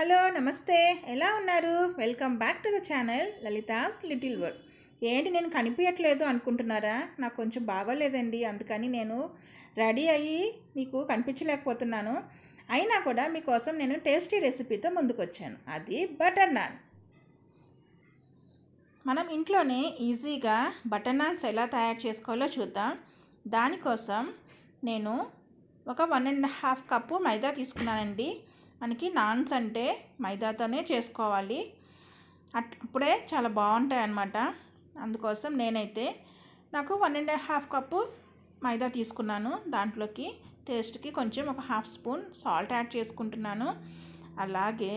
hello నమస్తే ఎలా ఉన్నారు welcome back to the channel Lalitha's little word ఏంటి నేను కనిపించట్లేదు అనుకుంటున్నారా నాకు కొంచెం బాగోలేదండి అందుకని నేను రెడీ అయ్యి మీకు కనిపించలేకపోతున్నాను అయినా కూడా మీకోసం నేను టేస్టీ రెసిపీతో ముందుకొచ్చాను అది బటర్ నాన్ మనం ఇంట్లోనే ఈజీగా బటర్ నాన్స్ ఎలా తయారు చేసుకోవాలో చూద్దాం దానికోసం నేను ఒక one and half cup maida తీసుకున్నానండి మనకి నాన్స్ అంటే మైదాతోనే చేసుకోవాలి అట్ అప్పుడే చాలా బాగుంటాయి అన్నమాట అందుకోసం నేనైతే నాకు one and half cup maida తీసుకున్నాను దాంట్లోకి టేస్ట్కి కొంచెం ఒక హాఫ్ స్పూన్ సాల్ట్ యాడ్ చేసుకుంటున్నాను అలాగే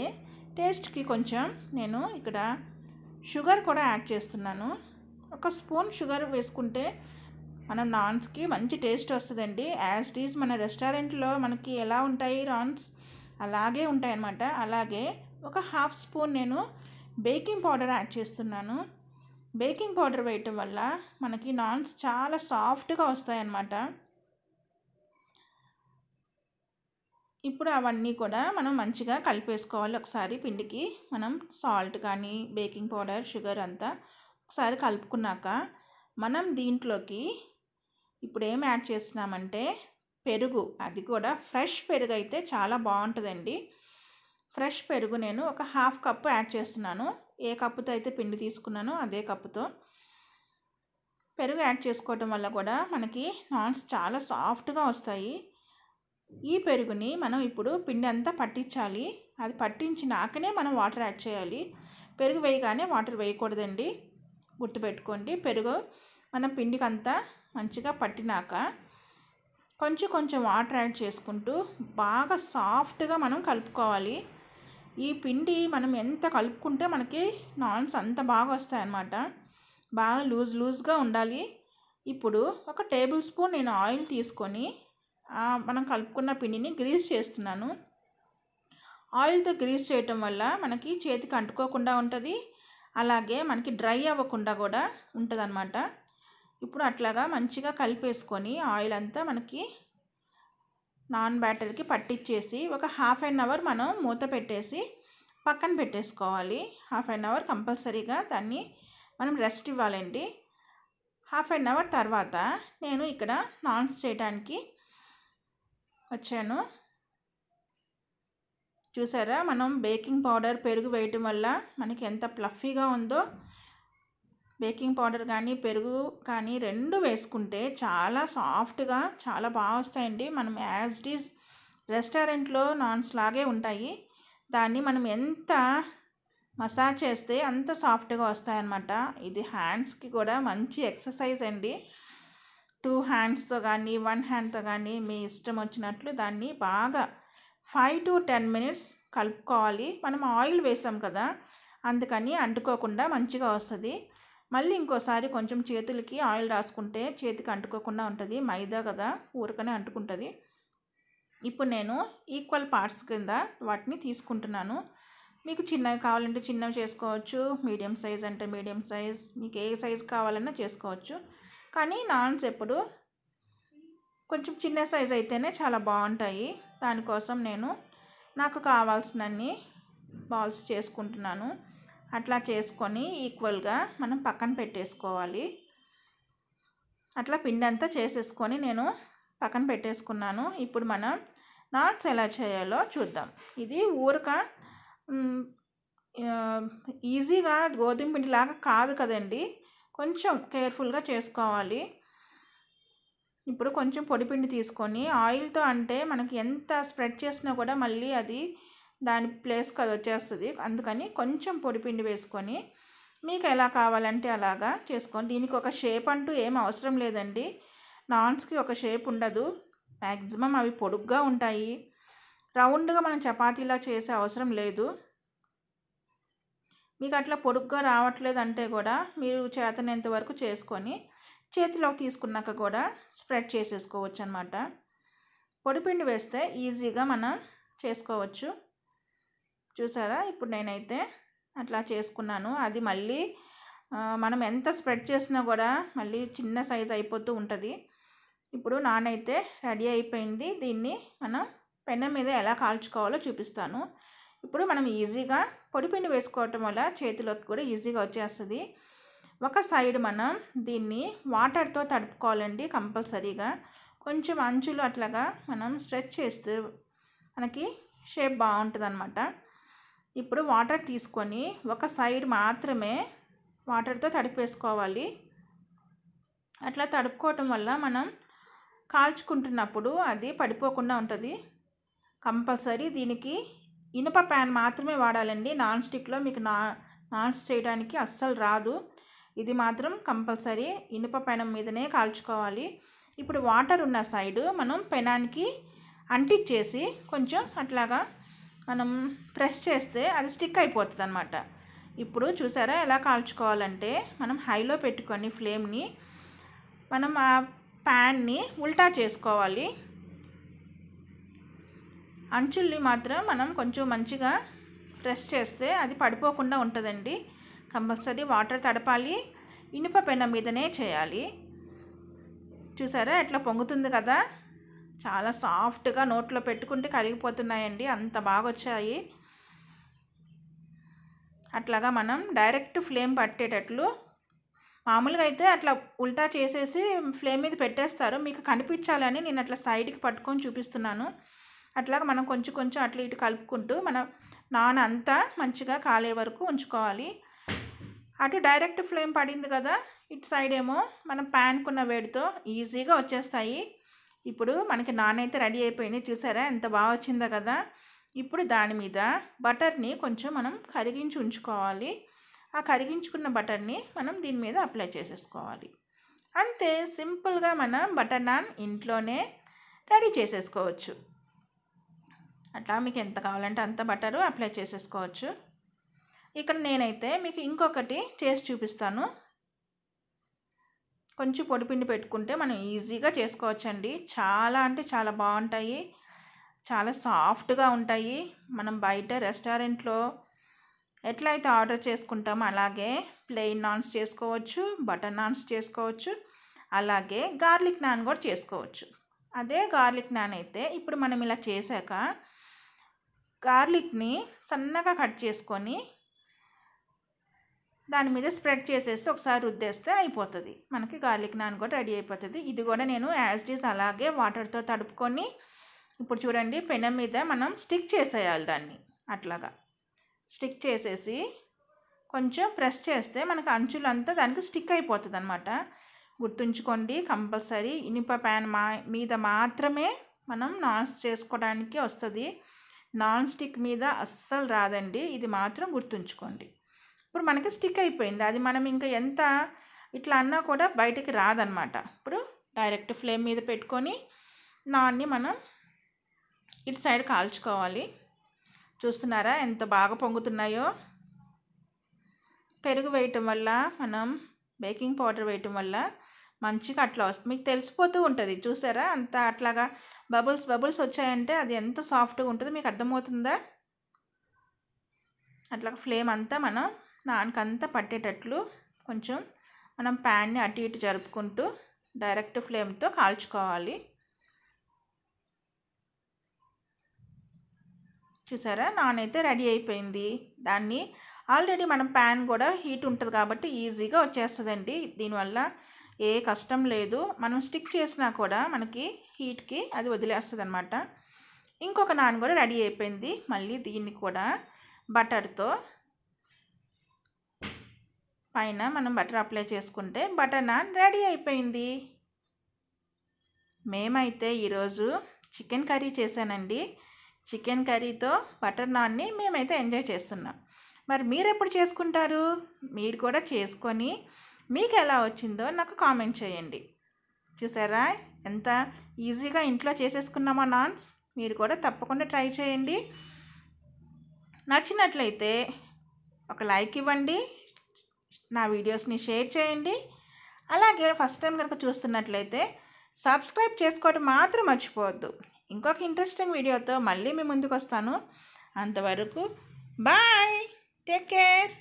టేస్ట్కి కొంచెం నేను ఇక్కడ షుగర్ కూడా యాడ్ చేస్తున్నాను ఒక స్పూన్ షుగర్ వేసుకుంటే మనం నాన్స్కి మంచి టేస్ట్ వస్తుందండి యాజ్ ఇట్ ఈజ్ మన రెస్టారెంట్లో మనకి ఎలా ఉంటాయి రాన్స్ అలాగే ఉంటాయన్నమాట అలాగే ఒక హాఫ్ స్పూన్ నేను బేకింగ్ పౌడర్ యాడ్ చేస్తున్నాను బేకింగ్ పౌడర్ వేయటం వల్ల మనకి నాన్స్ చాలా సాఫ్ట్గా వస్తాయన్నమాట ఇప్పుడు అవన్నీ కూడా మనం మంచిగా కలిపేసుకోవాలి ఒకసారి పిండికి మనం సాల్ట్ కానీ బేకింగ్ పౌడర్ షుగర్ అంతా ఒకసారి కలుపుకున్నాక మనం దీంట్లోకి ఇప్పుడు ఏం యాడ్ చేస్తున్నామంటే పెరుగు అది కూడా ఫ్రెష్ పెరుగు అయితే చాలా బాగుంటుందండి ఫ్రెష్ పెరుగు నేను ఒక హాఫ్ కప్పు యాడ్ చేస్తున్నాను ఏ కప్పుతో అయితే పిండి తీసుకున్నానో అదే కప్పుతో పెరుగు యాడ్ చేసుకోవటం వల్ల కూడా మనకి నాన్స్ చాలా సాఫ్ట్గా వస్తాయి ఈ పెరుగుని మనం ఇప్పుడు పిండి అంతా పట్టించాలి అది పట్టించినాకనే మనం వాటర్ యాడ్ చేయాలి పెరుగు వేయగానే వాటర్ వేయకూడదండి గుర్తుపెట్టుకోండి పెరుగు మనం పిండికంతా మంచిగా పట్టినాక కొంచెం కొంచెం వాటర్ యాడ్ చేసుకుంటూ బాగా సాఫ్ట్గా మనం కలుపుకోవాలి ఈ పిండి మనం ఎంత కలుపుకుంటే మనకి నాన్స్ అంత బాగా వస్తాయన్నమాట బాగా లూజ్ లూజ్గా ఉండాలి ఇప్పుడు ఒక టేబుల్ స్పూన్ నేను ఆయిల్ తీసుకొని మనం కలుపుకున్న పిండిని గ్రీస్ చేస్తున్నాను ఆయిల్తో గ్రీస్ చేయటం వల్ల మనకి చేతికి అంటుకోకుండా ఉంటుంది అలాగే మనకి డ్రై అవ్వకుండా కూడా ఉంటుంది ఇప్పుడు అట్లాగా మంచిగా కలిపేసుకొని ఆయిల్ అంతా మనకి నాన్ బ్యాటర్కి పట్టించేసి ఒక హాఫ్ అన్ అవర్ మనం మూత పెట్టేసి పక్కన పెట్టేసుకోవాలి హాఫ్ అన్ అవర్ కంపల్సరీగా దాన్ని మనం రెస్ట్ ఇవ్వాలండి హాఫ్ అన్ అవర్ తర్వాత నేను ఇక్కడ నాన్స్ చేయడానికి వచ్చాను చూసారా మనం బేకింగ్ పౌడర్ పెరుగు వేయటం వల్ల మనకి ఎంత ప్లఫీగా ఉందో బేకింగ్ పౌడర్ కానీ పెరుగు కానీ రెండు వేసుకుంటే చాలా సాఫ్ట్గా చాలా బాగా వస్తాయండి మనం యాజ్ ఇట్ ఈజ్ రెస్టారెంట్లో నాన్స్ లాగే ఉంటాయి దాన్ని మనం ఎంత మసాజ్ చేస్తే అంత సాఫ్ట్గా వస్తాయన్నమాట ఇది హ్యాండ్స్కి కూడా మంచి ఎక్సర్సైజ్ అండి టూ హ్యాండ్స్తో కానీ వన్ హ్యాండ్తో కానీ మీ ఇష్టం వచ్చినట్లు దాన్ని బాగా ఫైవ్ టు టెన్ మినిట్స్ కలుపుకోవాలి మనం ఆయిల్ వేసాం కదా అందుకని అంటుకోకుండా మంచిగా వస్తుంది మళ్ళీ ఇంకోసారి కొంచెం చేతులకి ఆయిల్ రాసుకుంటే చేతికి అంటుకోకుండా ఉంటుంది మైదా కదా ఊరకనే అంటుకుంటుంది ఇప్పుడు నేను ఈక్వల్ పార్ట్స్ కింద వాటిని తీసుకుంటున్నాను మీకు చిన్నవి కావాలంటే చిన్నవి చేసుకోవచ్చు మీడియం సైజ్ అంటే మీడియం సైజ్ మీకు ఏ సైజ్ కావాలన్నా చేసుకోవచ్చు కానీ నాన్స్ ఎప్పుడు కొంచెం చిన్న సైజ్ అయితేనే చాలా బాగుంటాయి దానికోసం నేను నాకు కావాల్సినన్ని బాల్స్ చేసుకుంటున్నాను అట్లా చేసుకొని ఈక్వల్గా మనం పక్కన పెట్టేసుకోవాలి అట్లా పిండి అంతా చేసేసుకొని నేను పక్కన పెట్టేసుకున్నాను ఇప్పుడు మనం నాట్స్ ఎలా చేయాలో చూద్దాం ఇది ఊరక ఈజీగా గోధుమ పిండిలాగా కాదు కదండి కొంచెం కేర్ఫుల్గా చేసుకోవాలి ఇప్పుడు కొంచెం పొడిపిండి తీసుకొని ఆయిల్తో అంటే మనకి ఎంత స్ప్రెడ్ చేసినా కూడా మళ్ళీ అది దాని ప్లేస్కి అది వచ్చేస్తుంది అందుకని కొంచెం పొడిపిండి వేసుకొని మీకు ఎలా కావాలంటే అలాగా చేసుకోండి దీనికి ఒక షేప్ అంటూ ఏం అవసరం లేదండి నాన్స్కి ఒక షేప్ ఉండదు మ్యాక్సిమం అవి పొడుగ్గా ఉంటాయి రౌండ్గా మనం చపాతీలా చేసే అవసరం లేదు మీకు అట్లా పొడుగ్గా రావట్లేదంటే కూడా మీరు చేతనేంత వరకు చేసుకొని చేతిలోకి తీసుకున్నాక కూడా స్ప్రెడ్ చేసేసుకోవచ్చు అనమాట పొడిపిండి వేస్తే ఈజీగా మనం చేసుకోవచ్చు చూసారా ఇప్పుడు నేనైతే అట్లా చేసుకున్నాను అది మళ్ళీ మనం ఎంత స్ప్రెడ్ చేసినా కూడా మళ్ళీ చిన్న సైజ్ అయిపోతూ ఉంటుంది ఇప్పుడు నానైతే రెడీ అయిపోయింది దీన్ని మనం పెన్న మీద ఎలా కాల్చుకోవాలో చూపిస్తాను ఇప్పుడు మనం ఈజీగా పొడిపిండి వేసుకోవటం వల్ల చేతిలోకి కూడా ఈజీగా వచ్చేస్తుంది ఒక సైడ్ మనం దీన్ని వాటర్తో తడుపుకోవాలండి కంపల్సరీగా కొంచెం అంచులు అట్లాగా మనం స్ట్రెచ్ చేస్తూ మనకి షేప్ బాగుంటుంది అనమాట ఇప్పుడు వాటర్ తీసుకొని ఒక సైడ్ మాత్రమే వాటర్తో తడిపేసుకోవాలి అట్లా తడుపుకోవటం వల్ల మనం కాల్చుకుంటున్నప్పుడు అది పడిపోకుండా ఉంటుంది కంపల్సరీ దీనికి ఇనుప ప్యాన్ మాత్రమే వాడాలండి నాన్ స్టిక్లో మీకు నా నాన్స్ చేయడానికి అస్సలు రాదు ఇది మాత్రం కంపల్సరీ ఇనుప పెనం మీదనే కాల్చుకోవాలి ఇప్పుడు వాటర్ ఉన్న సైడు మనం పెనానికి అంటిచ్చేసి కొంచెం అట్లాగా మనం ప్రెస్ చేస్తే అది స్టిక్ అయిపోతుంది అనమాట ఇప్పుడు చూసారా ఎలా కాల్చుకోవాలంటే మనం హైలో పెట్టుకొని ఫ్లేమ్ని మనం ఆ ప్యాన్ని ఉల్టా చేసుకోవాలి అంచుల్ని మాత్రం మనం కొంచెం మంచిగా ప్రెస్ చేస్తే అది పడిపోకుండా ఉంటుందండి కంపల్సరీ వాటర్ తడపాలి ఇనుప పెన మీదనే చేయాలి చూసారా ఎట్లా పొంగుతుంది కదా చాలా సాఫ్ట్గా నోట్లో పెట్టుకుంటే కరిగిపోతున్నాయండి అంత బాగా వచ్చాయి అట్లాగా మనం డైరెక్ట్ ఫ్లేమ్ పట్టేటట్లు మామూలుగా అయితే అట్లా ఉల్టా చేసేసి ఫ్లేమ్ మీద పెట్టేస్తారు మీకు కనిపించాలని నేను అట్లా సైడ్కి పట్టుకొని చూపిస్తున్నాను అట్లాగా మనం కొంచెం కొంచెం అట్లా ఇటు కలుపుకుంటూ మనం నాన్ అంతా మంచిగా కాలే వరకు ఉంచుకోవాలి అటు డైరెక్ట్ ఫ్లేమ్ పడింది కదా ఇటు సైడ్ ఏమో మనం ప్యాన్కున్న వేడితో ఈజీగా వచ్చేస్తాయి ఇప్పుడు మనకి నాన్ అయితే రెడీ అయిపోయింది చూసారా ఎంత బాగా వచ్చిందో కదా ఇప్పుడు దాని మీద బటర్ని కొంచెం మనం కరిగించి ఉంచుకోవాలి ఆ కరిగించుకున్న బటర్ని మనం దీని మీద అప్లై చేసేసుకోవాలి అంతే సింపుల్గా మనం బటర్ నాన్ ఇంట్లోనే రెడీ చేసేసుకోవచ్చు అట్లా మీకు ఎంత కావాలంటే అంత బటరు అప్లై చేసేసుకోవచ్చు ఇక్కడ నేనైతే మీకు ఇంకొకటి చేసి చూపిస్తాను కొంచెం పొడిపిండి పెట్టుకుంటే మనం ఈజీగా చేసుకోవచ్చండి చాలా అంటే చాలా బాగుంటాయి చాలా సాఫ్ట్గా ఉంటాయి మనం బయట రెస్టారెంట్లో ఎట్లా అయితే ఆర్డర్ చేసుకుంటామో అలాగే ప్లెయిన్ నాన్స్ చేసుకోవచ్చు బటర్ నాన్స్ చేసుకోవచ్చు అలాగే గార్లిక్ నాన్ కూడా చేసుకోవచ్చు అదే గార్లిక్ నాన్ అయితే ఇప్పుడు మనం ఇలా చేశాక గార్లిక్ని సన్నగా కట్ చేసుకొని దాని మీద స్ప్రెడ్ చేసేసి ఒకసారి రుద్దేస్తే అయిపోతుంది మనకి గార్లిక్ నాన్ కూడా రెడీ అయిపోతుంది ఇది కూడా నేను యాజ్ డీస్ అలాగే వాటర్తో తడుపుకొని ఇప్పుడు చూడండి పెనం మీద మనం స్టిక్ చేసేయాలి దాన్ని అట్లాగా స్టిక్ చేసేసి కొంచెం ప్రెస్ చేస్తే మనకు అంచులంతా దానికి స్టిక్ అయిపోతుంది అనమాట గుర్తుంచుకోండి కంపల్సరీ ఇనుప ప్యాన్ మా మీద మాత్రమే మనం నాన్ చేసుకోవడానికి వస్తుంది నాన్ స్టిక్ మీద అస్సలు రాదండి ఇది మాత్రం గుర్తుంచుకోండి ఇప్పుడు మనకి స్టిక్ అయిపోయింది అది మనం ఇంకా ఎంత ఇట్లా అన్నా కూడా బయటికి రాదనమాట ఇప్పుడు డైరెక్ట్ ఫ్లేమ్ మీద పెట్టుకొని నాన్ని మనం ఇటు సైడ్ కాల్చుకోవాలి చూస్తున్నారా ఎంత బాగా పొంగుతున్నాయో పెరుగు వేయటం వల్ల మనం బేకింగ్ పౌడర్ వేయటం వల్ల మంచిగా అట్లా వస్తుంది మీకు తెలిసిపోతూ ఉంటుంది చూసారా అంత అట్లాగా బబుల్స్ బబుల్స్ వచ్చాయంటే అది ఎంత సాఫ్ట్గా ఉంటుందో మీకు అర్థమవుతుందా అట్లా ఫ్లేమ్ అంతా మనం దానికంతా పట్టేటట్లు కొంచెం మనం ప్యాన్ని అటు ఇటు జరుపుకుంటూ డైరెక్ట్ ఫ్లేమ్తో కాల్చుకోవాలి చూసారా నాన్ అయితే రెడీ అయిపోయింది దాన్ని ఆల్రెడీ మనం ప్యాన్ కూడా హీట్ ఉంటుంది కాబట్టి ఈజీగా వచ్చేస్తుందండి దీనివల్ల ఏ కష్టం లేదు మనం స్టిక్ చేసినా కూడా మనకి హీట్కి అది వదిలేస్తుంది అనమాట ఇంకొక నాన్ కూడా రెడీ అయిపోయింది మళ్ళీ దీన్ని కూడా బటర్తో పైన మనం బటర్ అప్లై చేసుకుంటే బటర్ నాన్ రెడీ అయిపోయింది మేమైతే ఈరోజు చికెన్ కర్రీ చేశానండి చికెన్ కర్రీతో బటర్ నాన్ని మేమైతే ఎంజాయ్ చేస్తున్నాం మరి మీరు ఎప్పుడు చేసుకుంటారు మీరు కూడా చేసుకొని మీకు ఎలా వచ్చిందో నాకు కామెంట్ చేయండి చూసారా ఎంత ఈజీగా ఇంట్లో చేసేసుకున్నామా నాన్స్ మీరు కూడా తప్పకుండా ట్రై చేయండి నచ్చినట్లయితే ఒక లైక్ ఇవ్వండి నా వీడియోస్ని షేర్ చేయండి అలాగే ఫస్ట్ టైం కనుక చూస్తున్నట్లయితే సబ్స్క్రైబ్ చేసుకోవడం మాత్రం మర్చిపోవద్దు ఇంకొక ఇంట్రెస్టింగ్ వీడియోతో మళ్ళీ మీ ముందుకు వస్తాను అంతవరకు బాయ్ టేక్ కేర్